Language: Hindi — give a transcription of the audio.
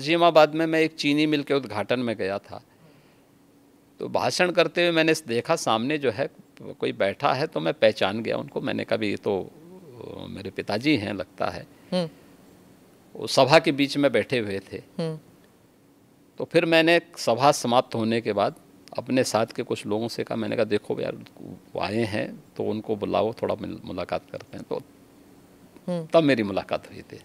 गाजियाबाद में मैं एक चीनी मिल के उद्घाटन में गया था तो भाषण करते हुए मैंने देखा सामने जो है कोई बैठा है तो मैं पहचान गया उनको मैंने कहा ये तो मेरे पिताजी हैं लगता है हम्म। वो सभा के बीच में बैठे हुए थे हम्म। तो फिर मैंने सभा समाप्त होने के बाद अपने साथ के कुछ लोगों से कहा मैंने कहा देखो यार आए हैं तो उनको बुलाओ थोड़ा मुलाकात करते हैं तो हम्म। तब मेरी मुलाकात हुई थी